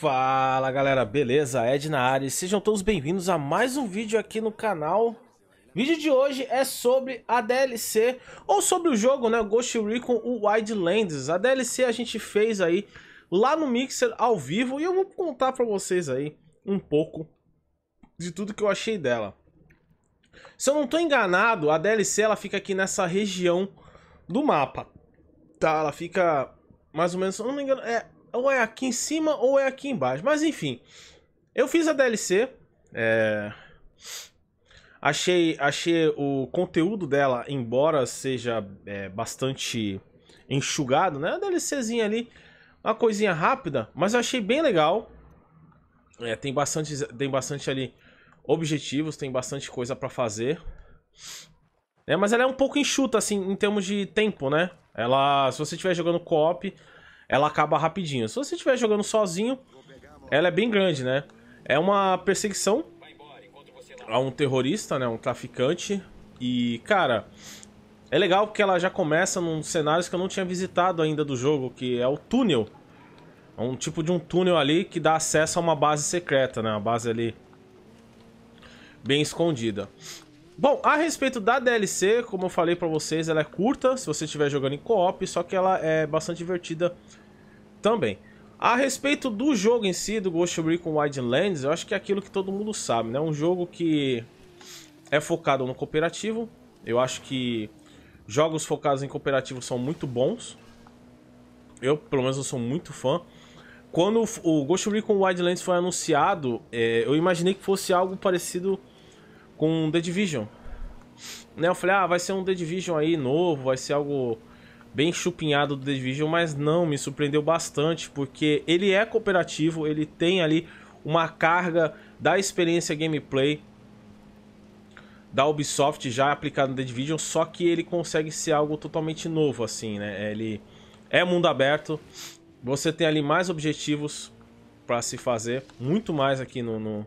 Fala galera, beleza? Ed na área sejam todos bem-vindos a mais um vídeo aqui no canal. O vídeo de hoje é sobre a DLC, ou sobre o jogo, né, Ghost Recon Wildlands. A DLC a gente fez aí lá no Mixer ao vivo e eu vou contar pra vocês aí um pouco de tudo que eu achei dela. Se eu não tô enganado, a DLC ela fica aqui nessa região do mapa, tá? Ela fica mais ou menos, se eu não me engano, é ou é aqui em cima ou é aqui embaixo. Mas enfim, eu fiz a DLC. É... Achei, achei o conteúdo dela, embora seja é, bastante enxugado, né? A DLCzinha ali, uma coisinha rápida, mas eu achei bem legal. É, tem, bastante, tem bastante ali objetivos, tem bastante coisa para fazer. É, mas ela é um pouco enxuta, assim, em termos de tempo, né? Ela, se você estiver jogando co-op, ela acaba rapidinho. Se você estiver jogando sozinho, ela é bem grande, né? É uma perseguição a um terrorista, né? Um traficante. E, cara, é legal porque ela já começa num cenário que eu não tinha visitado ainda do jogo, que é o túnel. É um tipo de um túnel ali que dá acesso a uma base secreta, né? Uma base ali bem escondida. Bom, a respeito da DLC, como eu falei pra vocês, ela é curta se você estiver jogando em co-op, só que ela é bastante divertida também. A respeito do jogo em si, do Ghost Recon Wildlands, eu acho que é aquilo que todo mundo sabe, né? Um jogo que é focado no cooperativo. Eu acho que jogos focados em cooperativo são muito bons. Eu, pelo menos, eu sou muito fã. Quando o Ghost Recon Wildlands foi anunciado, é, eu imaginei que fosse algo parecido com The Division. Né? Eu falei, ah, vai ser um The Division aí novo, vai ser algo bem chupinhado do The Division, mas não, me surpreendeu bastante, porque ele é cooperativo, ele tem ali uma carga da experiência gameplay da Ubisoft já aplicada no The Division, só que ele consegue ser algo totalmente novo, assim, né? Ele é mundo aberto, você tem ali mais objetivos para se fazer, muito mais aqui no, no,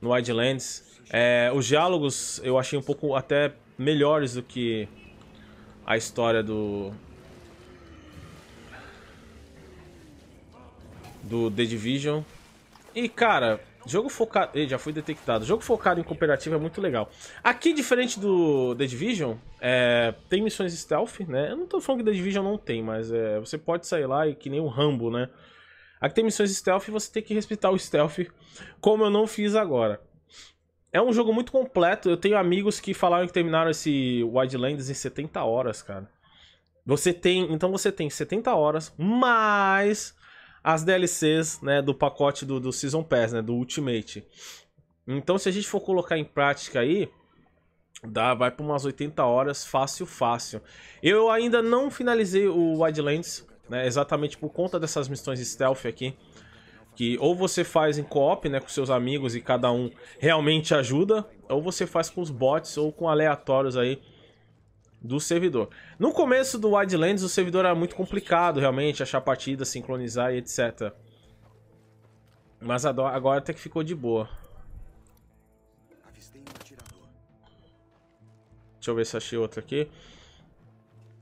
no Wildlands. É, os diálogos eu achei um pouco até melhores do que a história do. Do The Division. E cara, jogo focado. Ei, já fui detectado. Jogo focado em cooperativo é muito legal. Aqui, diferente do The Division, é... tem missões stealth, né? Eu não tô falando que The Division não tem, mas é... você pode sair lá e que nem o Rambo, né? Aqui tem missões stealth e você tem que respeitar o stealth, como eu não fiz agora. É um jogo muito completo. Eu tenho amigos que falaram que terminaram esse Wildlands em 70 horas, cara. Você tem, então você tem 70 horas, mais as DLCs, né, do pacote do, do Season Pass, né, do Ultimate. Então, se a gente for colocar em prática aí, dá, vai para umas 80 horas fácil, fácil. Eu ainda não finalizei o Wildlands, né, exatamente por conta dessas missões stealth aqui que ou você faz em co-op, né, com seus amigos e cada um realmente ajuda, ou você faz com os bots ou com aleatórios aí do servidor. No começo do Wildlands, o servidor era muito complicado, realmente, achar partida, sincronizar e etc. Mas agora até que ficou de boa. Deixa eu ver se achei outro aqui.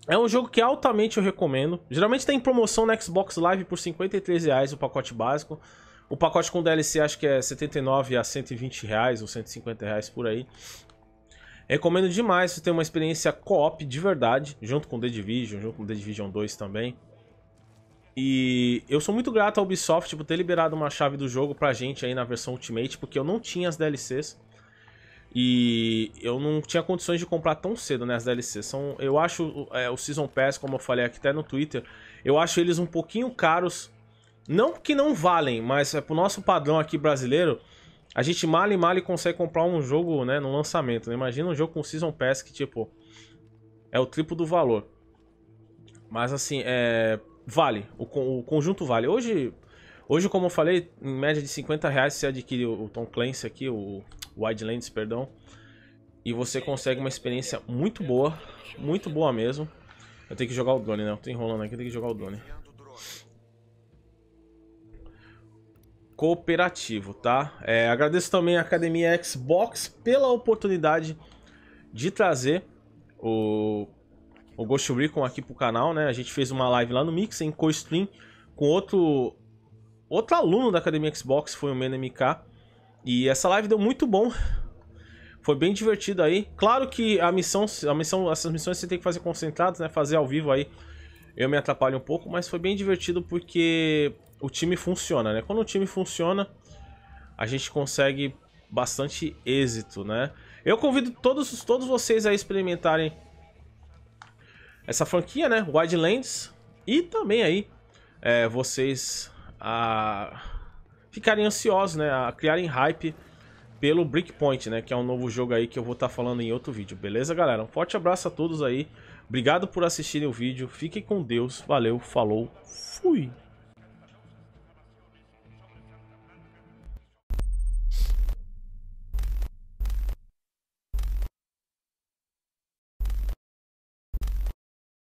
É um jogo que altamente eu recomendo. Geralmente tem em promoção na Xbox Live por 53 reais o pacote básico. O pacote com DLC acho que é 79 a 120 reais ou 150 reais por aí. Recomendo demais você tem uma experiência co-op de verdade, junto com The Division, junto com The Division 2 também. E eu sou muito grato à Ubisoft por ter liberado uma chave do jogo pra gente aí na versão Ultimate, porque eu não tinha as DLCs. E eu não tinha condições de comprar tão cedo, né, as DLCs. São, eu acho é, o Season Pass, como eu falei aqui até no Twitter, eu acho eles um pouquinho caros. Não que não valem, mas é pro nosso padrão aqui brasileiro, a gente mal e mal e consegue comprar um jogo, né, no lançamento. Né? Imagina um jogo com Season Pass que, tipo, é o triplo do valor. Mas, assim, é... Vale. o, o conjunto vale. Hoje, Hoje, como eu falei, em média de 50 reais você adquire o Tom Clancy aqui, o Wildlands, perdão. E você consegue uma experiência muito boa, muito boa mesmo. Eu tenho que jogar o drone, né? Eu tô enrolando aqui, eu tenho que jogar o drone. Cooperativo, tá? É, agradeço também a Academia Xbox pela oportunidade de trazer o, o Ghost Recon aqui pro canal, né? A gente fez uma live lá no Mix, em co-stream, com outro outro aluno da Academia Xbox foi o MNMK. E essa live deu muito bom. Foi bem divertido aí. Claro que a missão, a missão, essas missões você tem que fazer concentrados, né? Fazer ao vivo aí. Eu me atrapalho um pouco, mas foi bem divertido porque o time funciona, né? Quando o time funciona, a gente consegue bastante êxito, né? Eu convido todos, todos vocês a experimentarem essa franquia, né? Wildlands. E também aí, é, vocês a ficarem ansiosos, né, a criarem hype pelo Breakpoint, né, que é um novo jogo aí que eu vou estar tá falando em outro vídeo. Beleza, galera? Um forte abraço a todos aí. Obrigado por assistirem o vídeo. Fiquem com Deus. Valeu, falou. Fui.